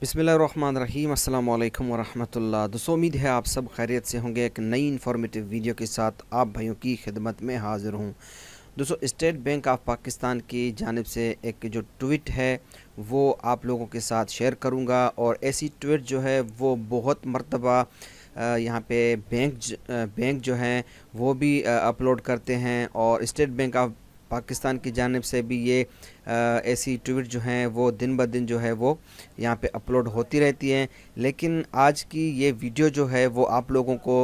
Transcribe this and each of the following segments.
बिसमीम् अल्लाम वरहमतुल्ला दोस्तों उम्मीद है आप सब खैरियत से होंगे एक नई इन्फॉर्मेटिव वीडियो के साथ आप भाइयों की खिदमत में हाज़िर हूँ दोस्तों स्टेट बैंक ऑफ पाकिस्तान की जानब से एक जो ट्वीट है वो आप लोगों के साथ शेयर करूँगा और ऐसी ट्वीट जो है वो बहुत मरतबा यहाँ पे बैंक बैंक जो हैं वो भी अपलोड करते हैं और स्टेट बैंक ऑफ पाकिस्तान की जानब से भी ये ऐसी ट्वीट जो हैं वो दिन ब दिन जो है वो यहाँ पे अपलोड होती रहती हैं लेकिन आज की ये वीडियो जो है वो आप लोगों को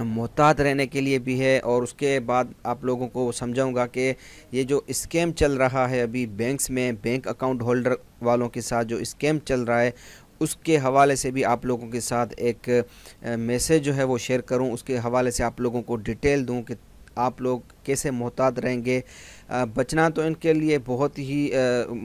मोहतात रहने के लिए भी है और उसके बाद आप लोगों को समझाऊंगा कि ये जो स्कैम चल रहा है अभी बैंक्स में बैंक अकाउंट होल्डर वालों के साथ जो स्कैम चल रहा है उसके हवाले से भी आप लोगों के साथ एक मैसेज जो है वो शेयर करूं उसके हवाले से आप लोगों को डिटेल दूं कि आप लोग कैसे मोहताद रहेंगे बचना तो इनके लिए बहुत ही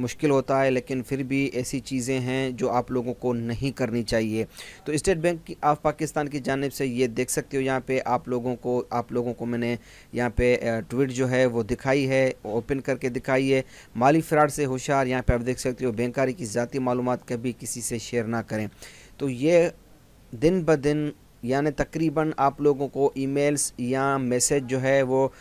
मुश्किल होता है लेकिन फिर भी ऐसी चीज़ें हैं जो आप लोगों को नहीं करनी चाहिए तो स्टेट बैंक ऑफ पाकिस्तान की जानब से ये देख सकते हो यहाँ पे आप लोगों को आप लोगों को मैंने यहाँ पे ट्वीट जो है वो दिखाई है ओपन करके दिखाई है माली फ्राड से होशियार यहाँ पर आप देख सकते हो बैंकारी की ज़ाती मालूम कभी किसी से शेयर ना करें तो ये दिन ब दिन यानी तकरीबन आप लोगों को ईमेल्स या मैसेज जो है वो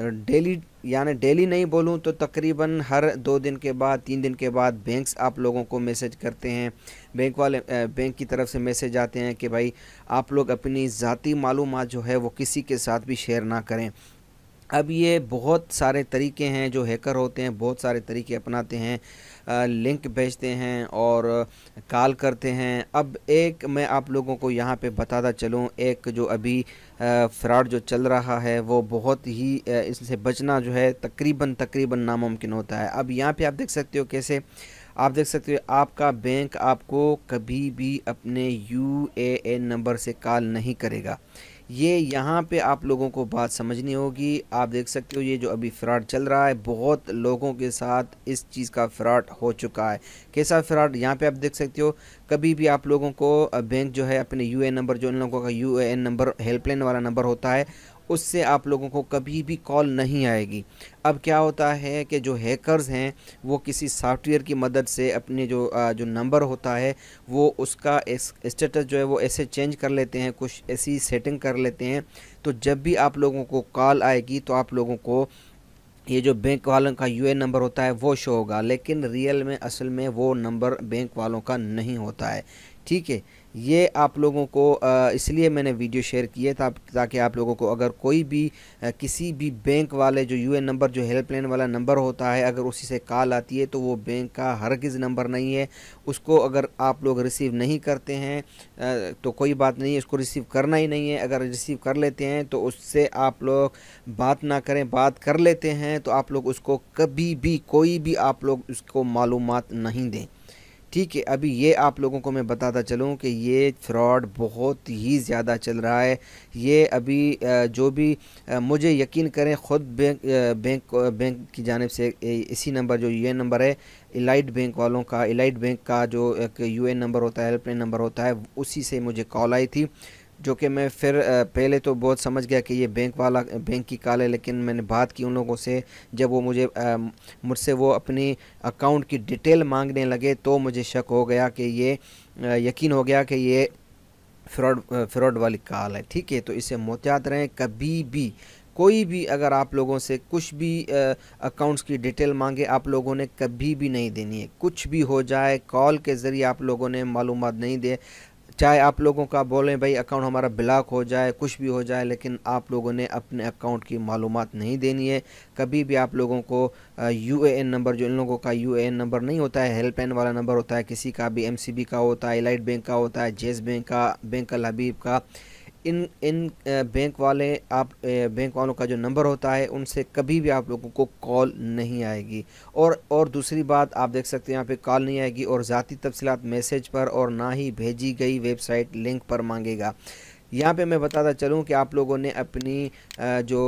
डेली यानी डेली नहीं बोलूँ तो तकरीबन हर दो दिन के बाद तीन दिन के बाद बैंक्स आप लोगों को मैसेज करते हैं बैंक वाले बैंक की तरफ से मैसेज आते हैं कि भाई आप लोग अपनी ज़ाती मालूम जो है वो किसी के साथ भी शेयर ना करें अब ये बहुत सारे तरीके हैं जो हैकर होते हैं बहुत सारे तरीके अपनाते हैं लिंक भेजते हैं और कॉल करते हैं अब एक मैं आप लोगों को यहाँ पे बताता चलूँ एक जो अभी फ्रॉड जो चल रहा है वो बहुत ही इससे बचना जो है तकरीबन तकरीबन नामुमकिन होता है अब यहाँ पे आप देख सकते हो कैसे आप देख सकते हो आपका बैंक आपको कभी भी अपने यू एन नंबर से कॉल नहीं करेगा ये यहाँ पे आप लोगों को बात समझनी होगी आप देख सकते हो ये जो अभी फ्रॉड चल रहा है बहुत लोगों के साथ इस चीज़ का फ्रॉड हो चुका है कैसा फ्रॉड यहाँ पे आप देख सकते हो कभी भी आप लोगों को बैंक जो है अपने यू नंबर जो इन लोगों का यू नंबर हेल्पलाइन वाला नंबर होता है उससे आप लोगों को कभी भी कॉल नहीं आएगी अब क्या होता है कि जो हैकर्स हैं वो किसी सॉफ्टवेयर की मदद से अपने जो जो नंबर होता है वो उसका स्टेटस जो है वो ऐसे चेंज कर लेते हैं कुछ ऐसी सेटिंग कर लेते हैं तो जब भी आप लोगों को कॉल आएगी तो आप लोगों को ये जो बैंक वालों का यू नंबर होता है वो शो होगा लेकिन रियल में असल में वो नंबर बैंक वालों का नहीं होता है ठीक है ये आप लोगों को इसलिए मैंने वीडियो शेयर किए था ताकि आप लोगों को अगर कोई भी किसी भी बैंक वाले जो यूएन नंबर जो हेल्पलाइन वाला नंबर होता है अगर उसी से कॉल आती है तो वो बैंक का हरगिज़ नंबर नहीं है उसको अगर आप लोग रिसीव नहीं करते हैं तो कोई बात नहीं है उसको रिसीव करना ही नहीं है अगर रिसीव कर लेते हैं तो उससे आप लोग बात ना करें बात कर लेते हैं तो आप लोग उसको कभी भी कोई भी आप लोग उसको मालूम नहीं दें ठीक है अभी ये आप लोगों को मैं बताता चलूँ कि ये फ्रॉड बहुत ही ज़्यादा चल रहा है ये अभी जो भी मुझे यकीन करें ख़ुद बैंक बैंक बैंक की जानब से इसी नंबर जो यू नंबर है इलाइट बैंक वालों का इलाइट बैंक का जो एक यू नंबर होता है हेल्पलाइन नंबर होता है उसी से मुझे कॉल आई थी जो कि मैं फिर पहले तो बहुत समझ गया कि ये बैंक वाला बैंक की कॉल है लेकिन मैंने बात की उन लोगों से जब वो मुझे मुझसे वो अपनी अकाउंट की डिटेल मांगने लगे तो मुझे शक हो गया कि ये यकीन हो गया कि ये फ्रॉड फ्रॉड वाली कॉल है ठीक है तो इसे मोहतियात रहें कभी भी कोई भी अगर आप लोगों से कुछ भी अकाउंट्स की डिटेल मांगे आप लोगों ने कभी भी नहीं देनी है कुछ भी हो जाए कॉल के ज़रिए आप लोगों ने मालूम नहीं दे चाहे आप लोगों का बोलें भाई अकाउंट हमारा ब्लॉक हो जाए कुछ भी हो जाए लेकिन आप लोगों ने अपने अकाउंट की मालूम नहीं देनी है कभी भी आप लोगों को यू ए एन नंबर जो इन लोगों का यू ए एन नंबर नहीं होता है हेल्पलाइन वाला नंबर होता है किसी का भी एम सी बी का होता है एलाइट बैंक का होता है जेस बैंक का बैंक अल हबीब का इन इन बैंक वाले आप बैंक वालों का जो नंबर होता है उनसे कभी भी आप लोगों को कॉल नहीं आएगी और और दूसरी बात आप देख सकते हैं यहाँ पे कॉल नहीं आएगी और ज़ाती तफसीत मैसेज पर और ना ही भेजी गई वेबसाइट लिंक पर मांगेगा यहाँ पे मैं बताता चलूँ कि आप लोगों ने अपनी जो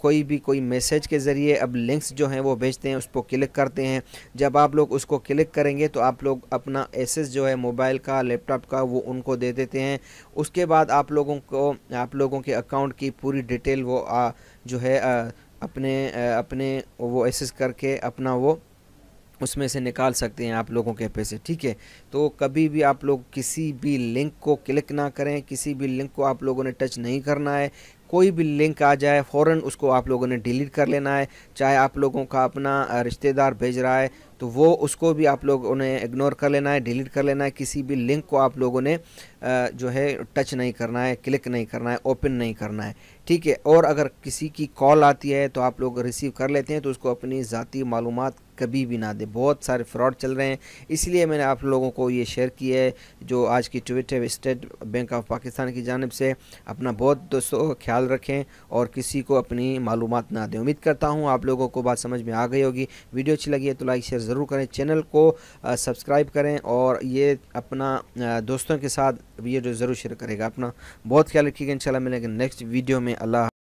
कोई भी कोई मैसेज के ज़रिए अब लिंक्स जो हैं वो भेजते हैं उसको क्लिक करते हैं जब आप लोग उसको क्लिक करेंगे तो आप लोग अपना एसेस जो है मोबाइल का लैपटॉप का वो उनको दे देते हैं उसके बाद आप लोगों को आप लोगों के अकाउंट की पूरी डिटेल वो आ, जो है आ, अपने आ, अपने वो एसेस करके अपना वो उसमें से निकाल सकते हैं आप लोगों के पैसे ठीक है तो कभी भी आप लोग किसी भी लिंक को क्लिक ना करें किसी भी लिंक को आप लोगों ने टच नहीं करना है कोई भी लिंक आ जाए फौरन उसको आप लोगों ने डिलीट कर लेना है चाहे आप लोगों का अपना रिश्तेदार भेज रहा है तो वो उसको भी आप लोगों ने इग्नोर कर लेना है डिलीट कर लेना है किसी भी लिंक को आप लोगों ने जो है टच नहीं करना है क्लिक नहीं करना है ओपन नहीं करना है ठीक है और अगर किसी की कॉल आती है तो आप लोग रिसीव कर लेते हैं तो उसको अपनी ज़ाती मालूम कभी भी ना दें बहुत सारे फ्रॉड चल रहे हैं इसलिए मैंने आप लोगों को ये शेयर किया है जो आज की ट्विट है स्टेट बैंक ऑफ पाकिस्तान की जानब से अपना बहुत दोस्तों ख्याल ख्याल रखें और किसी को अपनी मालूम ना दें उम्मीद करता हूँ आप लोगों को बात समझ में आ गई होगी वीडियो अच्छी लगी है तो लाइक शेयर ज़रूर करें चैनल को सब्सक्राइब करें और ये अपना दोस्तों के साथ वीडियो ज़रूर शेयर करेगा अपना बहुत ख्याल रखिएगा इन मिलेंगे नेक्स्ट वीडियो में अल्लाह